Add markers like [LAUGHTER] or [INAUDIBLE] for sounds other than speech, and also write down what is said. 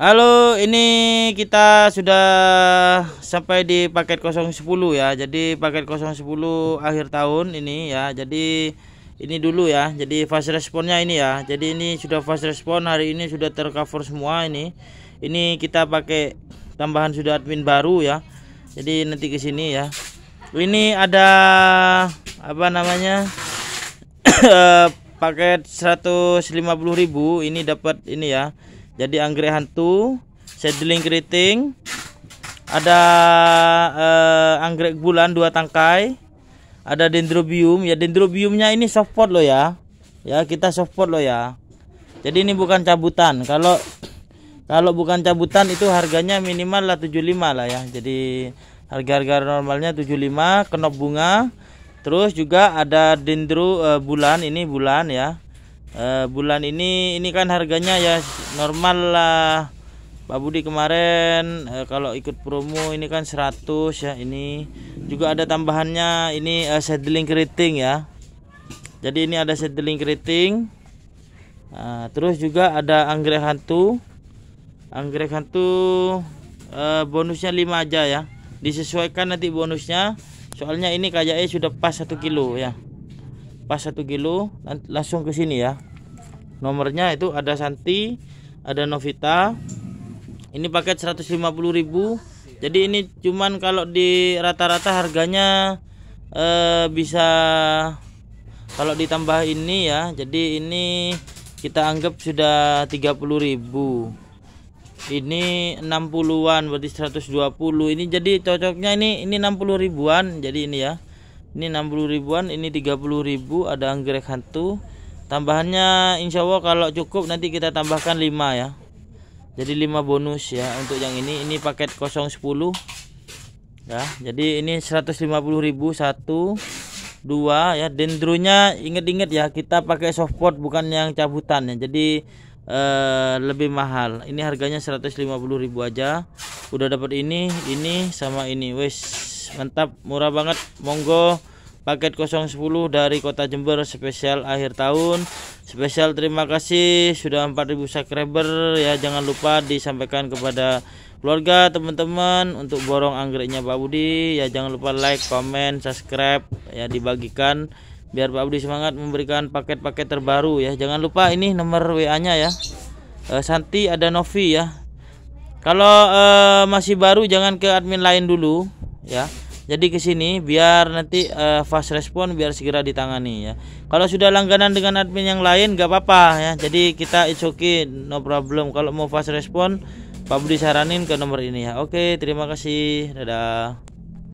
Halo, ini kita sudah sampai di paket 010 ya. Jadi paket 010 akhir tahun ini ya. Jadi ini dulu ya. Jadi fast responnya ini ya. Jadi ini sudah fast respon hari ini sudah tercover semua ini. Ini kita pakai tambahan sudah admin baru ya. Jadi nanti ke sini ya. Ini ada apa namanya? [COUGHS] paket 150.000 ini dapat ini ya jadi anggrek hantu seedling keriting ada uh, eh, anggrek bulan dua tangkai ada dendrobium ya dendrobiumnya ini softpot loh ya ya kita softpot loh ya jadi ini bukan cabutan kalau kalau bukan cabutan itu harganya minimal lah 75 lah ya jadi harga-harga normalnya 75 kenop bunga terus juga ada dendro uh, bulan ini bulan ya uh, bulan ini ini kan harganya ya normal lah Pak Budi kemarin uh, kalau ikut promo ini kan 100 ya ini juga ada tambahannya ini uh, eh, settling keriting ya jadi ini ada saddling keriting uh, terus juga ada anggrek hantu anggrek hantu uh, bonusnya 5 aja ya disesuaikan nanti bonusnya soalnya ini kayaknya sudah pas satu kilo ya pas satu kilo langsung ke sini ya nomornya itu ada Santi ada Novita ini paket 150.000 jadi ini cuman kalau di rata-rata harganya eh, bisa kalau ditambah ini ya jadi ini kita anggap sudah 30.000 ini 60-an berarti 120 ini jadi cocoknya ini ini 60 ribuan jadi ini ya ini 60 ribuan ini 30 ribu ada anggrek hantu tambahannya insya Allah kalau cukup nanti kita tambahkan 5 ya jadi 5 bonus ya untuk yang ini ini paket 010 ya jadi ini ribu satu dua ya dendronya inget-inget ya kita pakai softpot bukan yang cabutan ya jadi eh, lebih mahal ini harganya ribu aja udah dapat ini ini sama ini wes mantap murah banget monggo paket 010 dari kota Jember spesial akhir tahun spesial terima kasih sudah 4000 subscriber ya jangan lupa disampaikan kepada keluarga teman-teman untuk borong anggreknya Pak Budi ya jangan lupa like comment subscribe ya dibagikan biar Pak Budi semangat memberikan paket-paket terbaru ya jangan lupa ini nomor WA nya ya e, Santi ada Novi ya kalau e, masih baru jangan ke admin lain dulu ya jadi ke sini biar nanti uh, fast respon biar segera ditangani ya. Kalau sudah langganan dengan admin yang lain gak apa-apa ya. Jadi kita it's okay no problem. Kalau mau fast respon Pak Budi saranin ke nomor ini ya. Oke, terima kasih. Dadah.